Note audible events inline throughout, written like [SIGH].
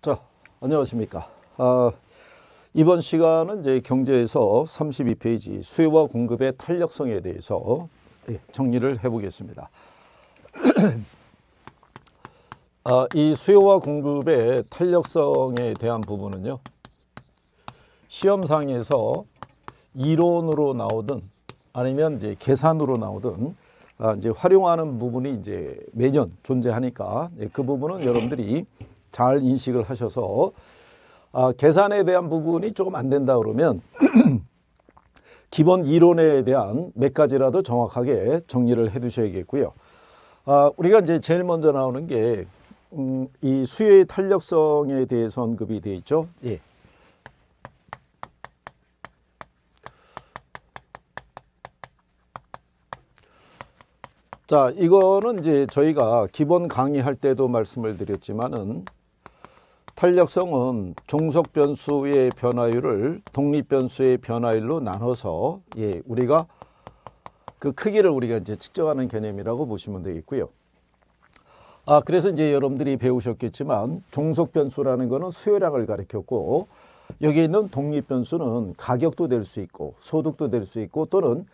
자, 안녕하십니까. 아, 이번 시간은 이제 경제에서 32페이지 수요와 공급의 탄력성에 대해서 예, 정리를 해보겠습니다. [CLEARS THROAT] 아, 이 수요와 공급의 탄력성에 대한 부분은요. 시험상에서 이론으로 나오든 아니면 이제 계산으로 나오든 아, 이제 활용하는 부분이 이제 매년 존재하니까 예, 그 부분은 여러분들이 잘 인식을 하셔서 아, 계산에 대한 부분이 조금 안 된다 그러면 [CLEARS THROAT] 기본 이론에 대한 몇 가지라도 정확하게 정리를 해 두셔야겠고요. 아, 우리가 이제 제일 먼저 나오는 게, 음, 이 수요의 탄력성에 대해서 언급이 되어 있죠. 예. 자, 이거는 이제 저희가 기본 강의할 때도 말씀을 드렸지만은 탄력성은 종속 변수의 변화율을 독립 변수의 변화율로 나눠서 예, 우리가 그 크기를 우리가 이제 측정하는 개념이라고 보시면 되겠고요. 아, 그래서 이제 여러분들이 배우셨겠지만 종속 변수라는 거는 수요량을 가리켰고 여기 있는 독립 변수는 가격도 될 수 있고 소득도 될 수 있고 또는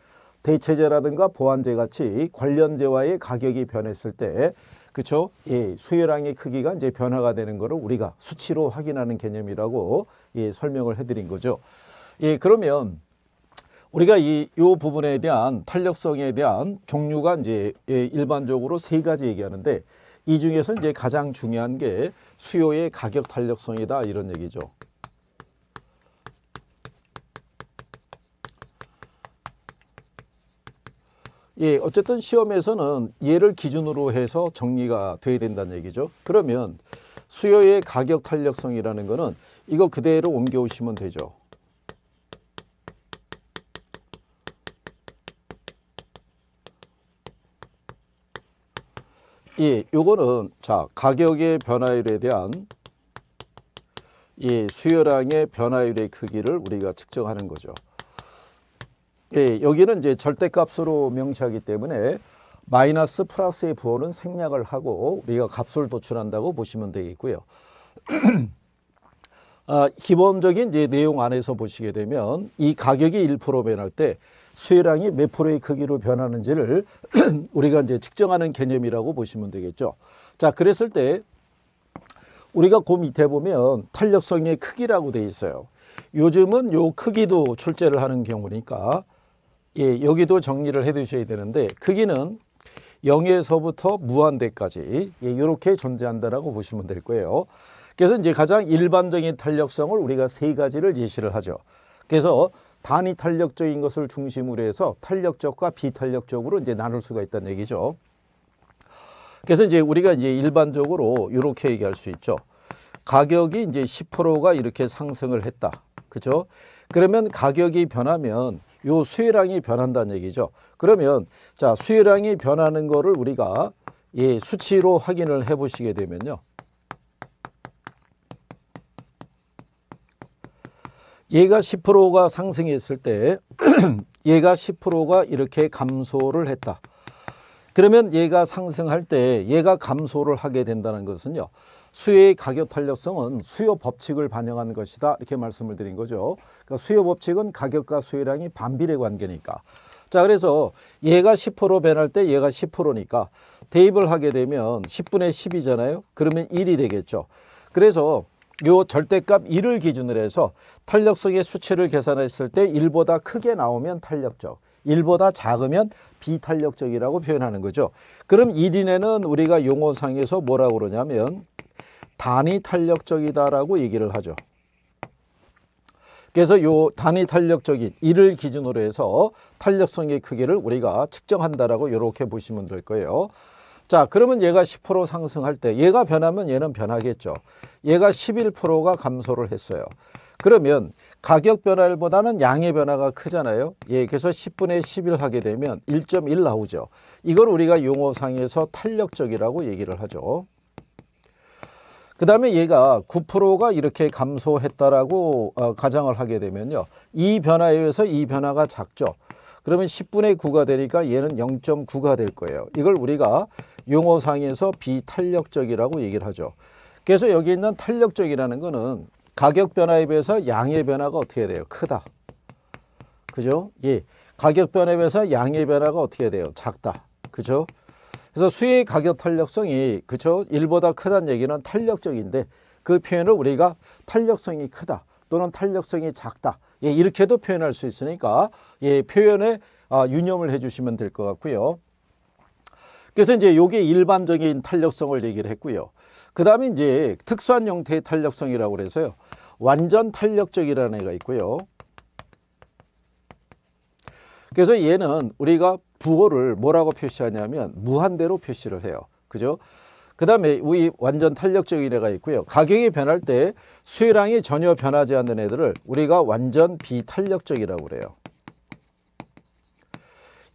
대체제라든가 보완제 같이 관련제와의 가격이 변했을 때 그렇죠? 예, 수요량의 크기가 이제 변화가 되는 거를 우리가 수치로 확인하는 개념이라고 예, 설명을 해드린 거죠. 예, 그러면 우리가 이, 요 부분에 대한 탄력성에 대한 종류가 이제 예, 일반적으로 세 가지 얘기하는데 이 중에서 이제 가장 중요한 게 수요의 가격 탄력성이다 이런 얘기죠. 예, 어쨌든 시험에서는 얘를 기준으로 해서 정리가 돼야 된다는 얘기죠. 그러면 수요의 가격 탄력성이라는 거는 이거 그대로 옮겨오시면 되죠. 예, 요거는 자, 가격의 변화율에 대한 예, 수요량의 변화율의 크기를 우리가 측정하는 거죠. 예, 여기는 이제 절대값으로 명시하기 때문에 마이너스 플러스의 부호는 생략을 하고 우리가 값을 도출한다고 보시면 되겠고요. [CLEARS THROAT] 아, 기본적인 이제 내용 안에서 보시게 되면 이 가격이 1% 변할 때 수혜량이 몇 프로의 크기로 변하는지를 [CLEARS THROAT] 우리가 이제 측정하는 개념이라고 보시면 되겠죠. 자, 그랬을 때 우리가 그 밑에 보면 탄력성의 크기라고 되어 있어요. 요즘은 요 크기도 출제를 하는 경우니까 예, 여기도 정리를 해 두셔야 되는데 크기는 0에서부터 무한대까지 예, 이렇게 존재한다라고 보시면 될 거예요. 그래서 이제 가장 일반적인 탄력성을 우리가 세 가지를 제시를 하죠. 그래서 단위 탄력적인 것을 중심으로 해서 탄력적과 비탄력적으로 이제 나눌 수가 있다는 얘기죠. 그래서 이제 우리가 이제 일반적으로 이렇게 얘기할 수 있죠. 가격이 이제 10%가 이렇게 상승을 했다. 그죠? 그러면 가격이 변하면 요 수혜량이 변한다는 얘기죠. 그러면 자 수혜량이 변하는 거를 우리가 예, 수치로 확인을 해 보시게 되면요. 얘가 10%가 상승했을 때 [CLEARS THROAT] 얘가 10%가 이렇게 감소를 했다. 그러면 얘가 상승할 때 얘가 감소를 하게 된다는 것은요. 수요의 가격 탄력성은 수요 법칙을 반영한 것이다 이렇게 말씀을 드린 거죠. 그러니까 수요 법칙은 가격과 수요량이 반비례 관계니까. 자 그래서 얘가 10% 변할 때 얘가 10%니까 대입을 하게 되면 10분의 10이잖아요. 그러면 1이 되겠죠. 그래서 요 절대값 1을 기준으로 해서 탄력성의 수치를 계산했을 때 1보다 크게 나오면 탄력적, 1보다 작으면 비탄력적이라고 표현하는 거죠. 그럼 1이에는 우리가 용어상에서 뭐라고 그러냐면 단위 탄력적이다라고 얘기를 하죠. 그래서 요 단위 탄력적인 이를 기준으로 해서 탄력성의 크기를 우리가 측정한다라고 이렇게 보시면 될 거예요. 자 그러면 얘가 10% 상승할 때 얘가 변하면 얘는 변하겠죠. 얘가 11%가 감소를 했어요. 그러면 가격 변화보다는 양의 변화가 크잖아요. 예, 그래서 10분의 10을 하게 되면 1.1 나오죠. 이걸 우리가 용어상에서 탄력적이라고 얘기를 하죠. 그 다음에 얘가 9%가 이렇게 감소했다라고 어, 가정을 하게 되면요. 이 변화에 의해서 이 변화가 작죠. 그러면 10분의 9가 되니까 얘는 0.9가 될 거예요. 이걸 우리가 용어상에서 비탄력적이라고 얘기를 하죠. 그래서 여기 있는 탄력적이라는 거는 가격 변화에 비해서 양의 변화가 어떻게 돼요? 크다. 그죠? 예. 가격 변화에 비해서 양의 변화가 어떻게 돼요? 작다. 그죠? 그래서 수익 가격 탄력성이 그쵸 일보다 크다는 얘기는 탄력적인데 그 표현을 우리가 탄력성이 크다 또는 탄력성이 작다 예, 이렇게도 표현할 수 있으니까 예, 표현에 아, 유념을 해주시면 될 것 같고요. 그래서 이제 요게 일반적인 탄력성을 얘기를 했고요. 그 다음에 이제 특수한 형태의 탄력성이라고 그래서요. 완전 탄력적이라는 애가 있고요. 그래서 얘는 우리가 부호를 뭐라고 표시하냐면 무한대로 표시를 해요. 그죠? 그 다음에 우리 완전 탄력적인 애가 있고요. 가격이 변할 때 수요량이 전혀 변하지 않는 애들을 우리가 완전 비탄력적이라고 그래요.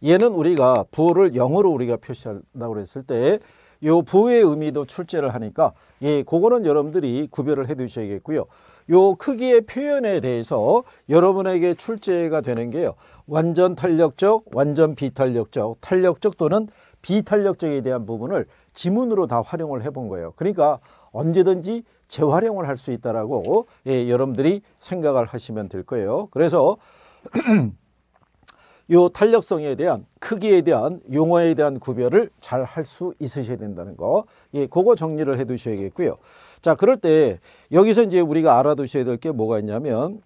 얘는 우리가 부호를 0으로 우리가 표시한다고 그을때요부의 의미도 출제를 하니까 예, 그거는 여러분들이 구별을 해 두셔야겠고요. 요 크기의 표현에 대해서 여러분에게 출제가 되는 게요. 완전 탄력적, 완전 비탄력적, 탄력적 또는 비탄력적에 대한 부분을 지문으로 다 활용을 해본 거예요. 그러니까 언제든지 재활용을 할 수 있다라고 예, 여러분들이 생각을 하시면 될 거예요. 그래서 이 [CLEARS THROAT] 탄력성에 대한 크기에 대한 용어에 대한 구별을 잘 할 수 있으셔야 된다는 거. 예, 그거 정리를 해 두셔야겠고요. 자, 그럴 때 여기서 이제 우리가 알아두셔야 될 게 뭐가 있냐면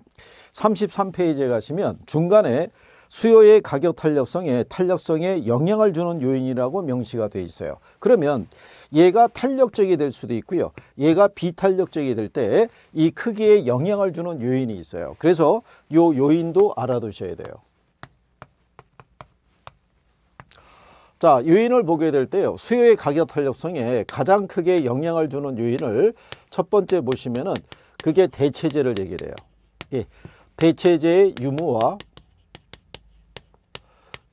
33페이지에 가시면 중간에 수요의 가격 탄력성에 탄력성에 영향을 주는 요인이라고 명시가 되어 있어요. 그러면 얘가 탄력적이 될 수도 있고요. 얘가 비탄력적이 될 때 이 크기에 영향을 주는 요인이 있어요. 그래서 요 요인도 알아두셔야 돼요. 자, 요인을 보게 될 때요. 수요의 가격 탄력성에 가장 크게 영향을 주는 요인을 첫 번째 보시면은 그게 대체제를 얘기를 해요. 예. 대체제의 유무와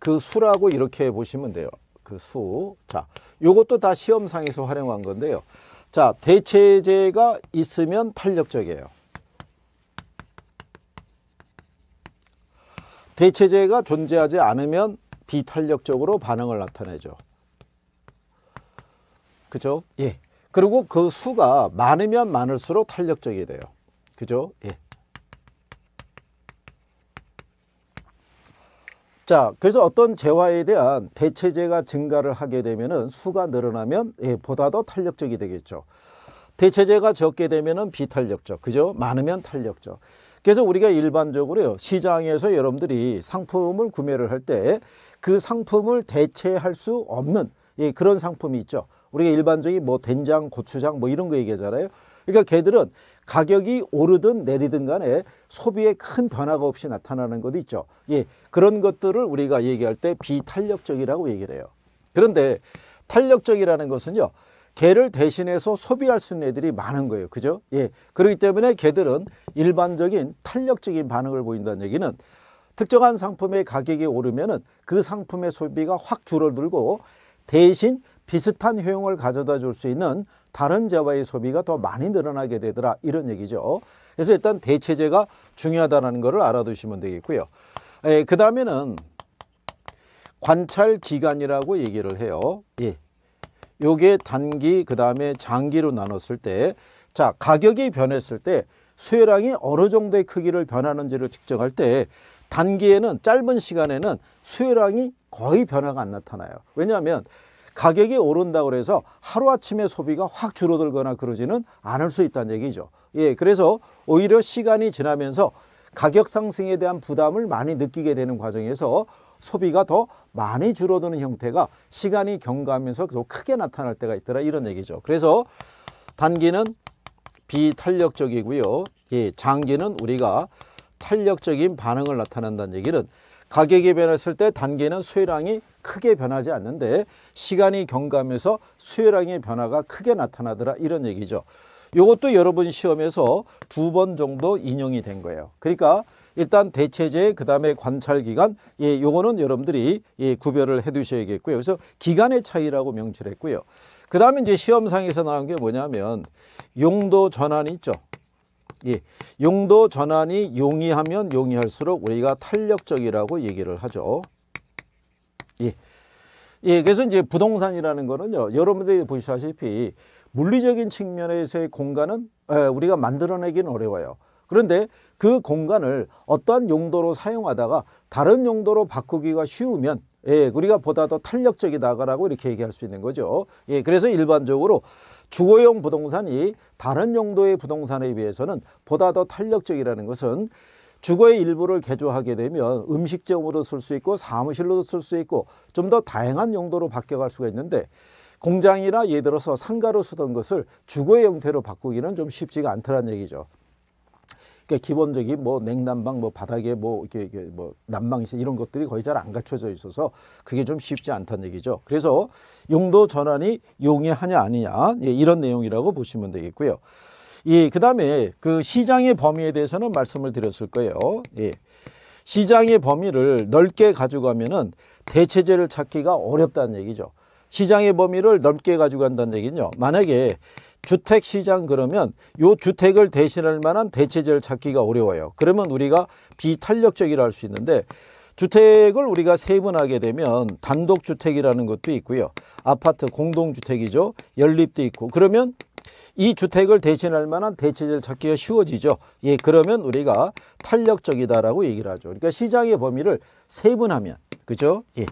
그 수라고 이렇게 보시면 돼요. 그 수. 자, 요것도 다 시험상에서 활용한 건데요. 자, 대체제가 있으면 탄력적이에요. 대체제가 존재하지 않으면 비탄력적으로 반응을 나타내죠. 그죠? 예. 그리고 그 수가 많으면 많을수록 탄력적이 돼요. 그죠? 예. 자, 그래서 어떤 재화에 대한 대체재가 증가를 하게 되면은 수가 늘어나면 예, 보다 더 탄력적이 되겠죠. 대체재가 적게 되면은 비탄력적, 그죠? 많으면 탄력적. 그래서 우리가 일반적으로요 시장에서 여러분들이 상품을 구매를 할 때 그 상품을 대체할 수 없는 예, 그런 상품이 있죠. 우리가 일반적인 뭐 된장, 고추장 뭐 이런 거 얘기하잖아요. 그러니까 걔들은 가격이 오르든 내리든 간에 소비에 큰 변화가 없이 나타나는 것도 있죠. 예, 그런 것들을 우리가 얘기할 때 비탄력적이라고 얘기를 해요. 그런데 탄력적이라는 것은요. 개를 대신해서 소비할 수 있는 애들이 많은 거예요. 그죠? 예. 그렇기 때문에 개들은 일반적인 탄력적인 반응을 보인다는 얘기는 특정한 상품의 가격이 오르면은 그 상품의 소비가 확 줄어들고 대신 비슷한 효용을 가져다 줄 수 있는 다른 재화의 소비가 더 많이 늘어나게 되더라 이런 얘기죠. 그래서 일단 대체재가 중요하다는 것을 알아두시면 되겠고요. 예, 그 다음에는 관찰 기간이라고 얘기를 해요. 예. 요게 단기 그 다음에 장기로 나눴을 때자 가격이 변했을 때 수혜량이 어느 정도의 크기를 변하는지를 측정할 때 단기에는 짧은 시간에는 수요량이 거의 변화가 안 나타나요. 왜냐하면 가격이 오른다고 해서 하루아침에 소비가 확 줄어들거나 그러지는 않을 수 있다는 얘기죠. 예, 그래서 오히려 시간이 지나면서 가격 상승에 대한 부담을 많이 느끼게 되는 과정에서 소비가 더 많이 줄어드는 형태가 시간이 경과하면서 더 크게 나타날 때가 있더라 이런 얘기죠. 그래서 단기는 비탄력적이고요. 예, 장기는 우리가 탄력적인 반응을 나타낸다는 얘기는 가격이 변했을 때단계는 수혜량이 크게 변하지 않는데 시간이 경감해서 수혜량의 변화가 크게 나타나더라 이런 얘기죠. 이것도 여러분 시험에서 두 번 정도 인용이 된 거예요. 그러니까 일단 대체제 그다음에 관찰기간 예, 요거는 여러분들이 예, 구별을 해 두셔야겠고요. 그래서 기간의 차이라고 명시를 했고요. 그다음에 이제 시험상에서 나온 게 뭐냐면 용도 전환이 있죠. 예, 용도 전환이 용이하면 용이할수록 우리가 탄력적이라고 얘기를 하죠. 예. 예, 그래서 이제 부동산이라는 거는요. 여러분들이 보시다시피 물리적인 측면에서의 공간은 우리가 만들어내기는 어려워요. 그런데 그 공간을 어떠한 용도로 사용하다가 다른 용도로 바꾸기가 쉬우면 예, 우리가 보다 더 탄력적이다라고 이렇게 얘기할 수 있는 거죠. 예, 그래서 일반적으로 주거용 부동산이 다른 용도의 부동산에 비해서는 보다 더 탄력적이라는 것은 주거의 일부를 개조하게 되면 음식점으로 쓸 수 있고 사무실로도 쓸 수 있고 좀 더 다양한 용도로 바뀌어갈 수가 있는데 공장이나 예를 들어서 상가로 쓰던 것을 주거의 형태로 바꾸기는 좀 쉽지가 않더란 얘기죠. 그러니까 기본적인 뭐 냉난방, 뭐 바닥에 뭐 이렇게, 이렇게 뭐 난방시 이런 것들이 거의 잘 안 갖춰져 있어서 그게 좀 쉽지 않다는 얘기죠. 그래서 용도 전환이 용이하냐 아니냐 예, 이런 내용이라고 보시면 되겠고요. 예, 그다음에 그 시장의 범위에 대해서는 말씀을 드렸을 거예요. 예. 시장의 범위를 넓게 가져가면은 대체제를 찾기가 어렵다는 얘기죠. 시장의 범위를 넓게 가져간다는 얘기는요. 만약에 주택시장 그러면 요 주택을 대신할 만한 대체제를 찾기가 어려워요. 그러면 우리가 비탄력적이라 할 수 있는데 주택을 우리가 세분하게 되면 단독주택이라는 것도 있고요. 아파트 공동주택이죠. 연립도 있고 그러면 이 주택을 대신할 만한 대체제를 찾기가 쉬워지죠. 예, 그러면 우리가 탄력적이다라고 얘기를 하죠. 그러니까 시장의 범위를 세분하면 그죠? 예.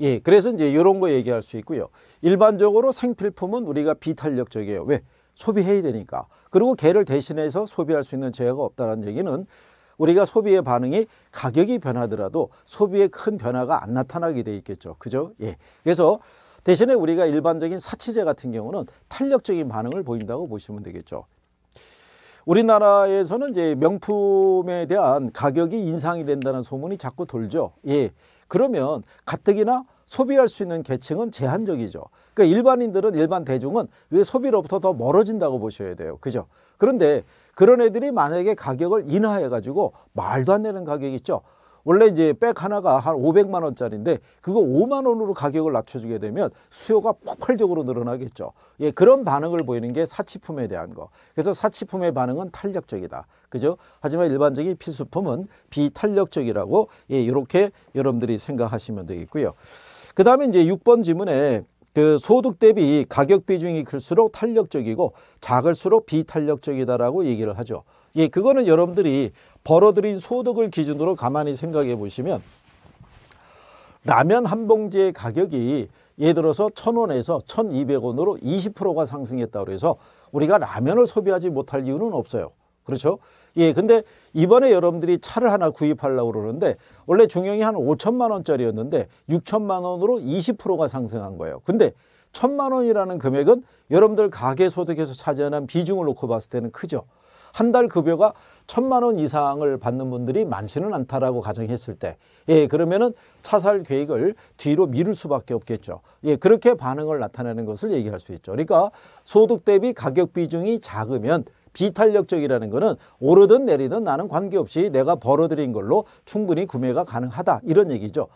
예, 그래서 이제 이런 거 얘기할 수 있고요. 일반적으로 생필품은 우리가 비탄력적이에요. 왜? 소비해야 되니까. 그리고 개를 대신해서 소비할 수 있는 재화가 없다는 얘기는 우리가 소비의 반응이 가격이 변하더라도 소비에큰 변화가 안 나타나게 돼 있겠죠. 그죠? 예. 그래서 대신에 우리가 일반적인 사치제 같은 경우는 탄력적인 반응을 보인다고 보시면 되겠죠. 우리나라에서는 이제 명품에 대한 가격이 인상이 된다는 소문이 자꾸 돌죠. 예. 그러면 가뜩이나 소비할 수 있는 계층은 제한적이죠. 그러니까 일반인들은 일반 대중은 왜 소비로부터 더 멀어진다고 보셔야 돼요. 그죠? 그런데 그런 애들이 만약에 가격을 인하해 가지고 말도 안 되는 가격 있죠. 원래 이제 백 하나가 한 500만 원짜리인데 그거 5만 원으로 가격을 낮춰주게 되면 수요가 폭발적으로 늘어나겠죠. 예, 그런 반응을 보이는 게 사치품에 대한 거. 그래서 사치품의 반응은 탄력적이다. 그죠? 하지만 일반적인 필수품은 비탄력적이라고 예, 이렇게 여러분들이 생각하시면 되겠고요. 그 다음에 이제 6번 지문에 그 소득 대비 가격 비중이 클수록 탄력적이고 작을수록 비탄력적이다라고 얘기를 하죠. 예, 그거는 여러분들이 벌어들인 소득을 기준으로 가만히 생각해 보시면 라면 한 봉지의 가격이 예를 들어서 천원에서 천이백 원으로 이십 프로가 상승했다고 해서 우리가 라면을 소비하지 못할 이유는 없어요. 그렇죠? 예, 근데 이번에 여러분들이 차를 하나 구입하려고 그러는데 원래 중형이 한 5천만 원짜리였는데 6천만 원으로 20%가 상승한 거예요. 근데 천만 원이라는 금액은 여러분들 가계 소득에서 차지하는 비중을 놓고 봤을 때는 크죠. 한 달 급여가 천만 원 이상을 받는 분들이 많지는 않다라고 가정했을 때, 예, 그러면은 차 살 계획을 뒤로 미룰 수밖에 없겠죠. 예, 그렇게 반응을 나타내는 것을 얘기할 수 있죠. 그러니까 소득 대비 가격 비중이 작으면 비탄력적이라는 거는 오르든 내리든 나는 관계없이 내가 벌어들인 걸로 충분히 구매가 가능하다 이런 얘기죠.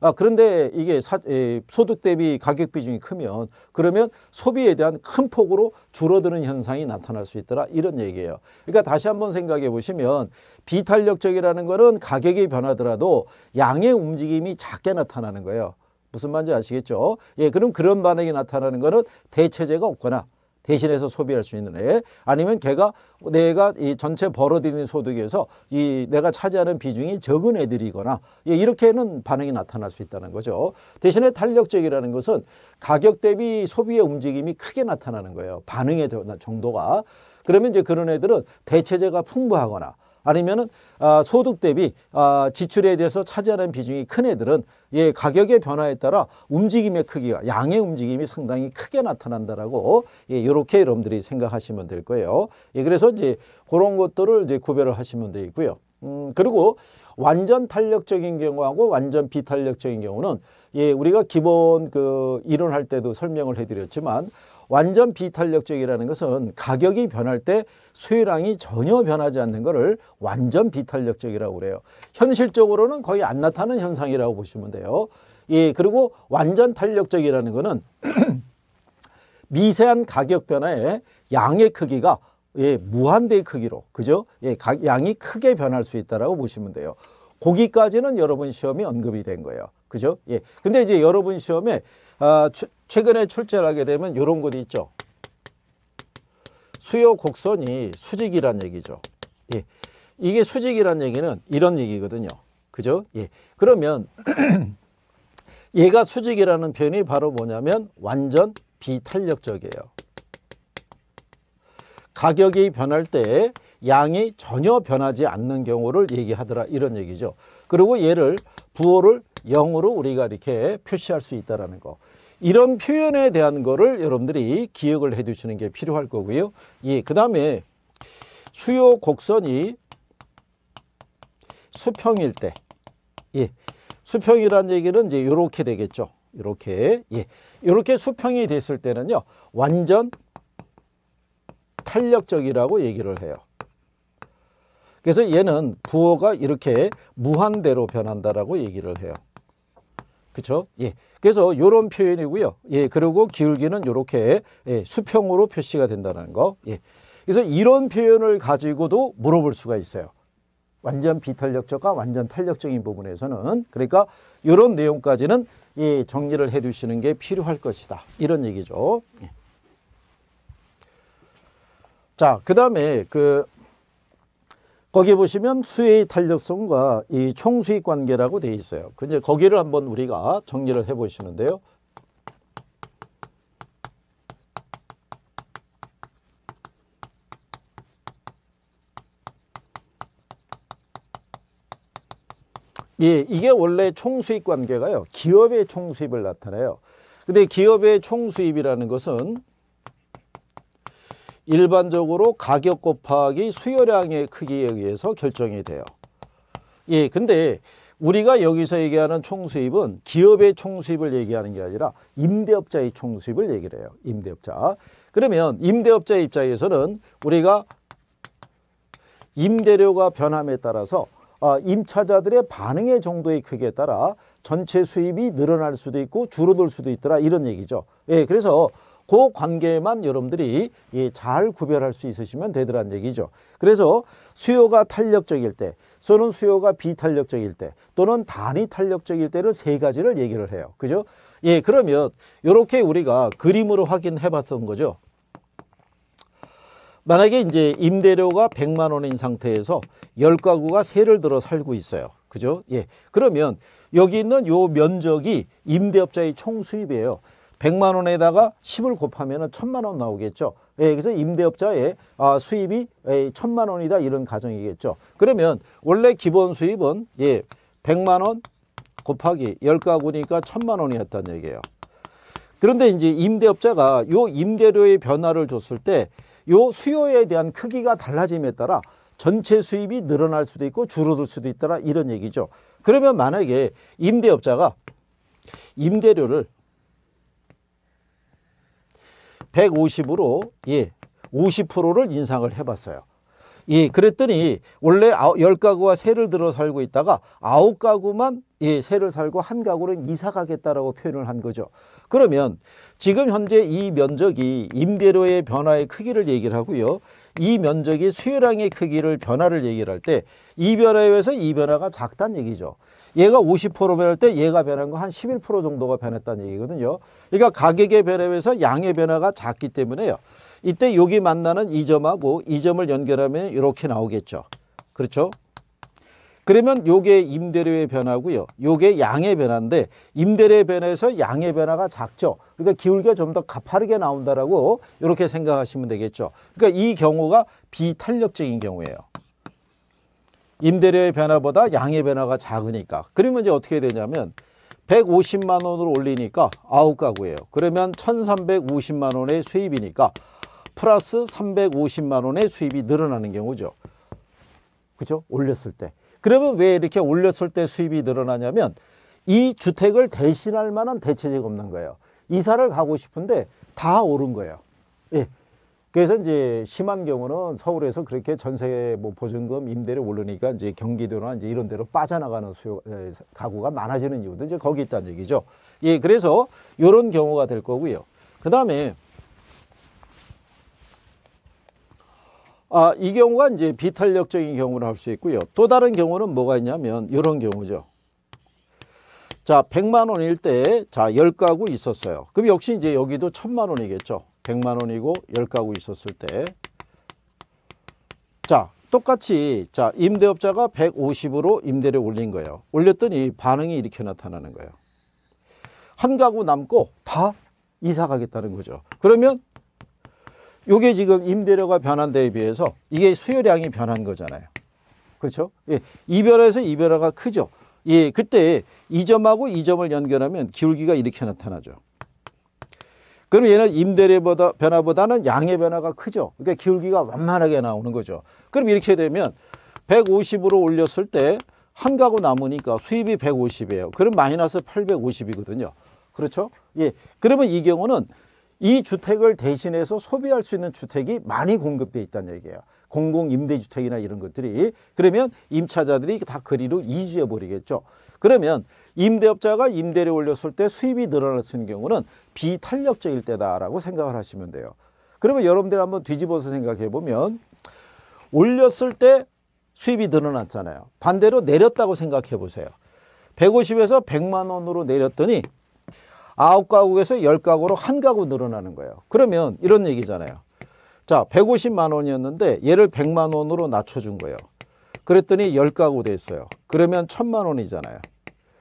아, 그런데 이게 사, 에, 소득 대비 가격 비중이 크면 그러면 소비에 대한 큰 폭으로 줄어드는 현상이 나타날 수 있더라 이런 얘기예요. 그러니까 다시 한번 생각해 보시면 비탄력적이라는 거는 가격이 변하더라도 양의 움직임이 작게 나타나는 거예요. 무슨 말인지 아시겠죠? 예, 그럼 그런 반응이 나타나는 거는 대체제가 없거나 대신해서 소비할 수 있는 애 아니면 걔가 내가 이 전체 벌어들이는 소득에서 이 내가 차지하는 비중이 적은 애들이거나 예, 이렇게는 반응이 나타날 수 있다는 거죠. 대신에 탄력적이라는 것은 가격 대비 소비의 움직임이 크게 나타나는 거예요. 반응의 정도가. 그러면 이제 그런 애들은 대체재가 풍부하거나 아니면은 아, 소득 대비 아, 지출에 대해서 차지하는 비중이 큰 애들은 예, 가격의 변화에 따라 움직임의 크기가 양의 움직임이 상당히 크게 나타난다라고 예, 이렇게 여러분들이 생각하시면 될 거예요. 예, 그래서 이제 그런 것들을 이제 구별을 하시면 되겠고요. 음, 그리고 완전 탄력적인 경우하고 완전 비탄력적인 경우는 예, 우리가 기본 그 이론할 때도 설명을 해드렸지만 완전 비탄력적이라는 것은 가격이 변할 때 수요량이 전혀 변하지 않는 것을 완전 비탄력적이라고 그래요. 현실적으로는 거의 안 나타나는 현상이라고 보시면 돼요. 예, 그리고 완전 탄력적이라는 것은 [CLEARS THROAT] 미세한 가격 변화에 양의 크기가 예, 무한대의 크기로 그죠? 예, 양이 크게 변할 수 있다라고 보시면 돼요. 거기까지는 여러분 시험이 언급이 된 거예요. 그죠? 예. 근데 이제 여러분 시험에 아, 최근에 출제를 하게 되면 이런 것이 있죠. 수요 곡선이 수직이란 얘기죠. 예. 이게 수직이란 얘기는 이런 얘기거든요. 그죠? 예. 그러면 [CLEARS THROAT] 얘가 수직이라는 표현이 바로 뭐냐면 완전 비탄력적이에요. 가격이 변할 때 양이 전혀 변하지 않는 경우를 얘기하더라 이런 얘기죠. 그리고 얘를 부호를 0으로 우리가 이렇게 표시할 수 있다는 거. 이런 표현에 대한 거를 여러분들이 기억을 해주시는게 필요할 거고요. 예, 그 다음에 수요 곡선이 수평일 때, 예, 수평이라는 얘기는 이제 이렇게 되겠죠. 이렇게, 예, 이렇게 수평이 됐을 때는요, 완전 탄력적이라고 얘기를 해요. 그래서 얘는 부호가 이렇게 무한대로 변한다라고 얘기를 해요. 그렇죠? 예. 그래서 요런 표현이고요. 예. 그리고 기울기는 요렇게 예, 수평으로 표시가 된다는 거. 예. 그래서 이런 표현을 가지고도 물어볼 수가 있어요. 완전 비탄력적과 완전 탄력적인 부분에서는 그러니까 요런 내용까지는 예, 정리를 해 두시는 게 필요할 것이다. 이런 얘기죠. 예. 자, 그다음에 그 거기에 보시면 수혜의 탄력성과 이 총수익 관계라고 돼 있어요. 근데 그 거기를 한번 우리가 정리를 해 보시는데요. 예, 이게 원래 총수입 관계가요. 기업의 총수입을 나타내요. 근데 기업의 총수입이라는 것은 일반적으로 가격 곱하기 수요량의 크기에 의해서 결정이 돼요. 예, 근데 우리가 여기서 얘기하는 총수입은 기업의 총수입을 얘기하는 게 아니라 임대업자의 총수입을 얘기를 해요. 임대업자. 그러면 임대업자 입장에서는 우리가 임대료가 변함에 따라서 아, 임차자들의 반응의 정도의 크기에 따라 전체 수입이 늘어날 수도 있고 줄어들 수도 있더라 이런 얘기죠. 예, 그래서 그 관계만 여러분들이 잘 구별할 수 있으시면 되더라는 얘기죠. 그래서 수요가 탄력적일 때 또는 수요가 비탄력적일 때 또는 단위 탄력적일 때를 세 가지를 얘기를 해요. 그죠? 예, 그러면 이렇게 우리가 그림으로 확인해 봤던 거죠. 만약에 이제 임대료가 100만 원인 상태에서 10가구가 세를 들어 살고 있어요. 그죠? 예. 그러면 여기 있는 요 면적이 임대업자의 총 수입이에요. 100만 원에다가 10을 곱하면 천만 원 나오겠죠. 예, 그래서 임대업자의 아, 수입이 예, 천만 원이다 이런 가정이겠죠. 그러면 원래 기본 수입은 예, 100만 원 곱하기 10가구니까 천만 원이었다는 얘기예요. 그런데 이제 임대업자가 요 임대료의 변화를 줬을 때 요 수요에 대한 크기가 달라짐에 따라 전체 수입이 늘어날 수도 있고 줄어들 수도 있다 이런 얘기죠. 그러면 만약에 임대업자가 임대료를 150으로 예, 50%를 인상을 해봤어요. 예, 그랬더니 원래 열 가구가 세를 들어 살고 있다가 아 가구만 예, 세를 살고 한 가구는 이사 가겠다라고 표현을 한 거죠. 그러면 지금 현재 이 면적이 임대료의 변화의 크기를 얘기를 하고요. 이 면적이 수요량의 크기를 변화를 얘기를 할 때 이 변화에 의해서 이 변화가 작다는 얘기죠. 얘가 50% 변할 때 얘가 변한 거 한 11% 정도가 변했다는 얘기거든요. 그러니까 가격의 변화에 의해서 양의 변화가 작기 때문에요. 이때 여기 만나는 이 점하고 이 점을 연결하면 이렇게 나오겠죠. 그렇죠? 그러면 요게 임대료의 변화고요. 요게 양의 변화인데 임대료의 변화에서 양의 변화가 작죠. 그러니까 기울기가 좀 더 가파르게 나온다라고 이렇게 생각하시면 되겠죠. 그러니까 이 경우가 비탄력적인 경우예요. 임대료의 변화보다 양의 변화가 작으니까. 그러면 이제 어떻게 되냐면 150만 원으로 올리니까 아홉 가구예요. 그러면 1350만 원의 수입이니까 플러스 350만 원의 수입이 늘어나는 경우죠. 그죠? 올렸을 때. 그러면 왜 이렇게 올렸을 때 수입이 늘어나냐면 이 주택을 대신할 만한 대체재가 없는 거예요. 이사를 가고 싶은데 다 오른 거예요. 예. 그래서 이제 심한 경우는 서울에서 그렇게 전세 뭐 보증금 임대료 오르니까 이제 경기도나 이제 이런 데로 빠져나가는 수요 가구가 많아지는 이유도 이제 거기 있다는 얘기죠. 예, 그래서 이런 경우가 될 거고요. 그다음에 아, 이 경우가 이제 비탄력적인 경우를 할 수 있고요. 또 다른 경우는 뭐가 있냐면 이런 경우죠. 자, 100만 원일 때 자, 10가구 있었어요. 그럼 역시 이제 여기도 1000만 원이겠죠. 100만 원이고 10가구 있었을 때 자, 똑같이 자, 임대업자가 150으로 임대를 올린 거예요. 올렸더니 반응이 이렇게 나타나는 거예요. 한 가구 남고 다 이사 가겠다는 거죠. 그러면 요게 지금 임대료가 변한 데에 비해서 이게 수요량이 변한 거잖아요. 그렇죠? 예, 이별에서 이별화가 크죠. 예, 그때 이점하고 이점을 연결하면 기울기가 이렇게 나타나죠. 그럼 얘는 임대료 보다 변화보다는 양의 변화가 크죠. 그러니까 기울기가 완만하게 나오는 거죠. 그럼 이렇게 되면 150으로 올렸을 때 한 가구 남으니까 수입이 150이에요. 그럼 마이너스 850이거든요. 그렇죠? 예. 그러면 이 경우는 이 주택을 대신해서 소비할 수 있는 주택이 많이 공급돼 있다는 얘기예요. 공공임대주택이나 이런 것들이 그러면 임차자들이 다 그리로 이주해 버리겠죠. 그러면 임대업자가 임대를 올렸을 때 수입이 늘어날 수 있는 경우는 비탄력적일 때다라고 생각을 하시면 돼요. 그러면 여러분들 이 한번 뒤집어서 생각해 보면 올렸을 때 수입이 늘어났잖아요. 반대로 내렸다고 생각해 보세요. 150에서 100만 원으로 내렸더니 아홉 가구에서열가구로한 가구 늘어나는 거예요. 그러면 이런 얘기잖아요. 자, 150만 원이었는데 얘를 100만 원으로 낮춰준 거예요. 그랬더니 열가구 됐어요. 그러면 천만 원이잖아요.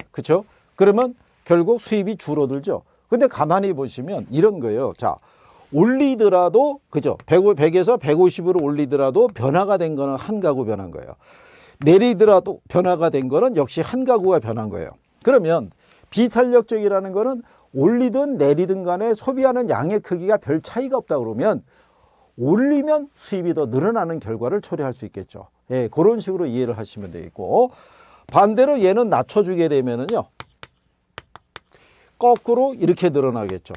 그렇죠? 그러면 결국 수입이 줄어들죠. 근데 가만히 보시면 이런 거예요. 자, 올리더라도 그죠? 100, 에서 150으로 올리더라도 변화가 된 거는 한 가구 변한 거예요. 내리더라도 변화가 된 거는 역시 한 가구가 변한 거예요. 그러면 비탄력적이라는 거는 올리든 내리든 간에 소비하는 양의 크기가 별 차이가 없다 그러면 올리면 수입이 더 늘어나는 결과를 초래할 수 있겠죠. 예, 그런 식으로 이해를 하시면 되겠고 반대로 얘는 낮춰주게 되면은요. 거꾸로 이렇게 늘어나겠죠.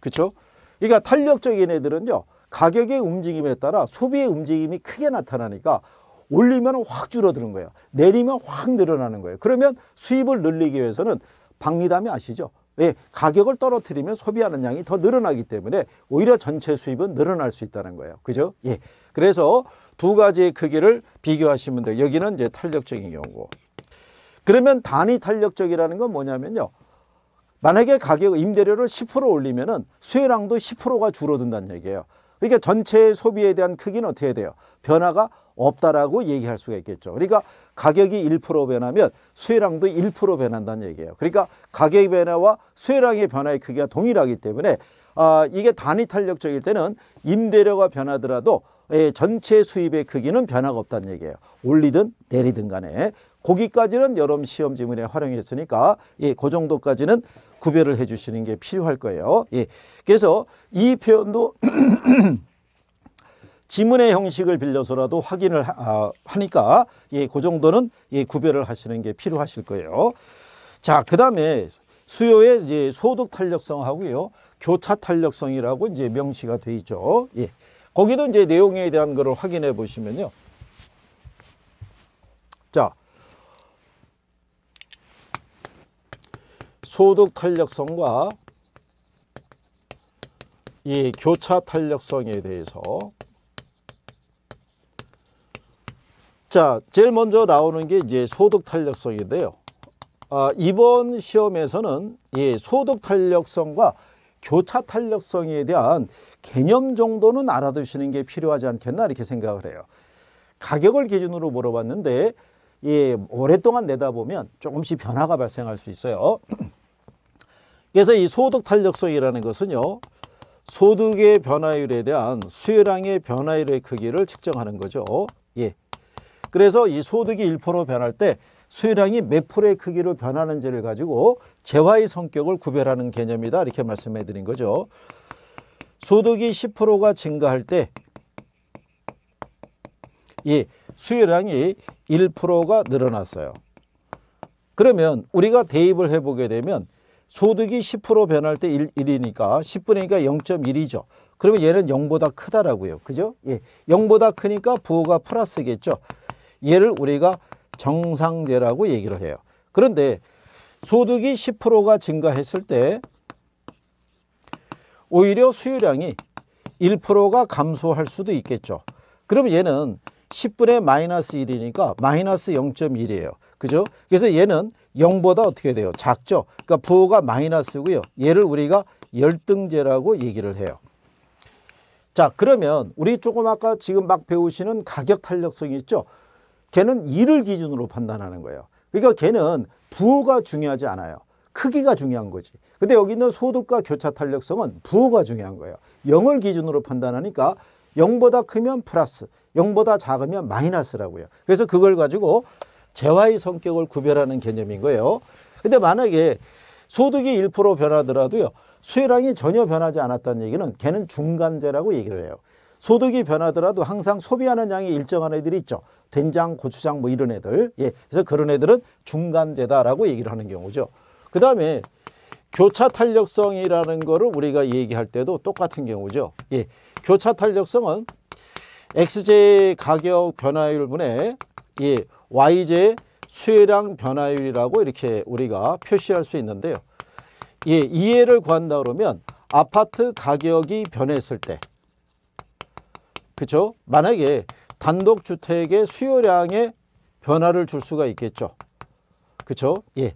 그렇죠? 그러니까 탄력적인 애들은요. 가격의 움직임에 따라 소비의 움직임이 크게 나타나니까 올리면 확 줄어드는 거예요. 내리면 확 늘어나는 거예요. 그러면 수입을 늘리기 위해서는 박리담이 아시죠? 예, 가격을 떨어뜨리면 소비하는 양이 더 늘어나기 때문에 오히려 전체 수입은 늘어날 수 있다는 거예요. 그죠? 예. 그래서 두 가지의 크기를 비교하시면 돼요. 여기는 이제 탄력적인 경우고. 그러면 단위 탄력적이라는 건 뭐냐면요. 만약에 가격 임대료를 10% 올리면은 수요량도 10%가 줄어든다는 얘기예요. 그러니까 전체 소비에 대한 크기는 어떻게 돼요? 변화가 없다라고 얘기할 수가 있겠죠. 그러니까 가격이 1% 변하면 수혜량도 1% 변한다는 얘기예요. 그러니까 가격의 변화와 수혜량의 변화의 크기가 동일하기 때문에 아, 이게 단위 탄력적일 때는 임대료가 변하더라도 예, 전체 수입의 크기는 변화가 없다는 얘기예요. 올리든 내리든 간에 거기까지는 여름 시험 지문에 활용했으니까 예, 그 정도까지는 구별을 해주시는 게 필요할 거예요. 예, 그래서 이 표현도 [CLEARS THROAT] 지문의 형식을 빌려서라도 확인을 하, 아, 니까 예, 그 정도는 예, 구별을 하시는 게 필요하실 거예요. 자, 그 다음에 수요의 이제 소득 탄력성하고요. 교차 탄력성이라고 이제 명시가 돼 있죠. 예. 거기도 이제 내용에 대한 거를 확인해 보시면요. 자. 소득 탄력성과 이 교차 탄력성에 대해서 자, 제일 먼저 나오는 게 이제 소득 탄력성인데요. 아, 이번 시험에서는 예, 소득 탄력성과 교차 탄력성에 대한 개념 정도는 알아두시는 게 필요하지 않겠나 이렇게 생각을 해요. 가격을 기준으로 물어봤는데 예, 오랫동안 내다보면 조금씩 변화가 발생할 수 있어요. [CLEARS THROAT] 그래서 이 소득 탄력성이라는 것은요. 소득의 변화율에 대한 수요량의 변화율의 크기를 측정하는 거죠. 예, 그래서 이 소득이 1%로 변할 때 수요량이 몇 프로의 크기로 변하는지를 가지고 재화의 성격을 구별하는 개념이다 이렇게 말씀해 드린 거죠. 소득이 10%가 증가할 때 이 수요량이 1%가 늘어났어요. 그러면 우리가 대입을 해보게 되면 소득이 10% 변할 때 1, 이니까 10분이니까 0.1이죠. 그러면 얘는 0보다 크다라고요. 그죠? 예. 0보다 크니까 부호가 플러스겠죠. 얘를 우리가 정상제라고 얘기를 해요. 그런데 소득이 10%가 증가했을 때 오히려 수요량이 1%가 감소할 수도 있겠죠. 그러면 얘는 10분의 마이너스 1이니까 마이너스 0.1이에요. 그죠? 그래서 얘는 0보다 어떻게 돼요? 작죠? 그러니까 부호가 마이너스고요. 얘를 우리가 열등제라고 얘기를 해요. 자 그러면 우리 조금 아까 지금 막 배우시는 가격 탄력성 있죠? 걔는 일을 기준으로 판단하는 거예요. 그러니까 걔는 부호가 중요하지 않아요. 크기가 중요한 거지. 근데 여기 있는 소득과 교차 탄력성은 부호가 중요한 거예요. 0을 기준으로 판단하니까 0보다 크면 플러스, 0보다 작으면 마이너스라고요. 그래서 그걸 가지고 재화의 성격을 구별하는 개념인 거예요. 근데 만약에 소득이 1% 변하더라도요. 수혜량이 전혀 변하지 않았다는 얘기는 걔는 중간재라고 얘기를 해요. 소득이 변하더라도 항상 소비하는 양이 일정한 애들이 있죠. 된장, 고추장 뭐 이런 애들. 예. 그래서 그런 애들은 중간재다라고 얘기를 하는 경우죠. 그다음에 교차 탄력성이라는 거를 우리가 얘기할 때도 똑같은 경우죠. 예. 교차 탄력성은 x제 가격 변화율 분의 예, y제 수혜량 변화율이라고 이렇게 우리가 표시할 수 있는데요. 예, 이해를 구한다 그러면 아파트 가격이 변했을 때 그렇죠? 만약에 단독주택의 수요량에 변화를 줄 수가 있겠죠. 그렇죠? 예.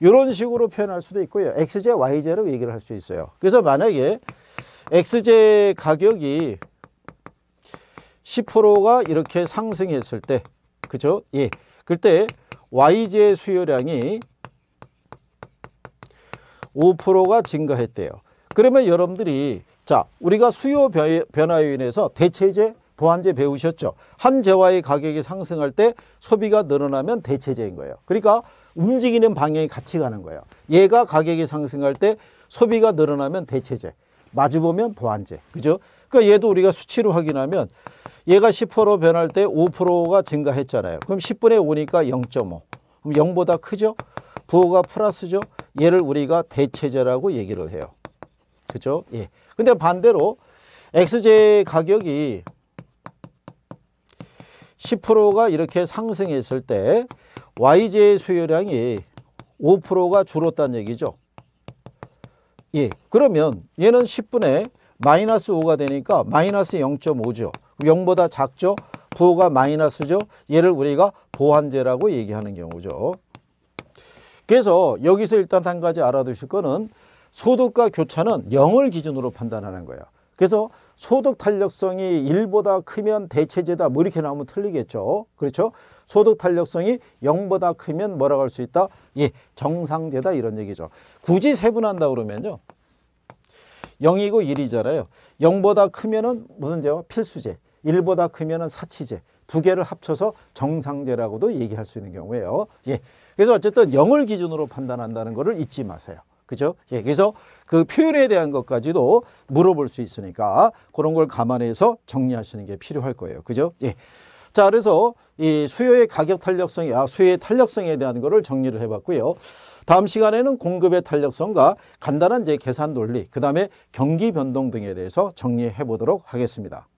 이런 식으로 표현할 수도 있고요. x제, y j 로 얘기를 할 수 있어요. 그래서 만약에 x제 가격이 10%가 이렇게 상승했을 때 그죠? 렇 예. 그때 y j 수요량이 5%가 증가했대요. 그러면 여러분들이 자, 우리가 수요 변화에 의해서 대체제, 보완제 배우셨죠. 한 재화의 가격이 상승할 때 소비가 늘어나면 대체제인 거예요. 그러니까 움직이는 방향이 같이 가는 거예요. 얘가 가격이 상승할 때 소비가 늘어나면 대체제, 마주보면 보완제. 그죠? 그러니까 얘도 우리가 수치로 확인하면 얘가 10% 변할 때 5%가 증가했잖아요. 그럼 10분의 5니까 0.5. 그럼 0보다 크죠? 부호가 플러스죠? 얘를 우리가 대체제라고 얘기를 해요. 그죠? 예. 근데 반대로 XJ 제 가격이 10%가 이렇게 상승했을 때 YJ 수요량이 5%가 줄었다는 얘기죠. 예, 그러면 얘는 10분에 마이너스 5가 되니까 마이너스 0.5죠. 0보다 작죠. 부호가 마이너스죠. 얘를 우리가 보완제라고 얘기하는 경우죠. 그래서 여기서 일단 한 가지 알아두실 거는 소득과 교차는 0을 기준으로 판단하는 거예요. 그래서 소득 탄력성이 1보다 크면 대체제다 뭐 이렇게 나오면 틀리겠죠. 그렇죠? 소득 탄력성이 0보다 크면 뭐라고 할 수 있다? 예, 정상제다 이런 얘기죠. 굳이 세분한다 그러면요. 0이고 1이잖아요. 0보다 크면은 무슨 제와 필수제, 1보다 크면은 사치제. 두 개를 합쳐서 정상제라고도 얘기할 수 있는 경우예요. 예. 그래서 어쨌든 0을 기준으로 판단한다는 것을 잊지 마세요. 그죠? 예, 그래서 그 표현에 대한 것까지도 물어볼 수 있으니까 그런 걸 감안해서 정리하시는 게 필요할 거예요. 그죠? 예. 자, 그래서 이 수요의 가격 탄력성이 아, 수요의 탄력성에 대한 거를 정리를 해 봤고요. 다음 시간에는 공급의 탄력성과 간단한 이제 계산 논리, 그다음에 경기 변동 등에 대해서 정리해 보도록 하겠습니다.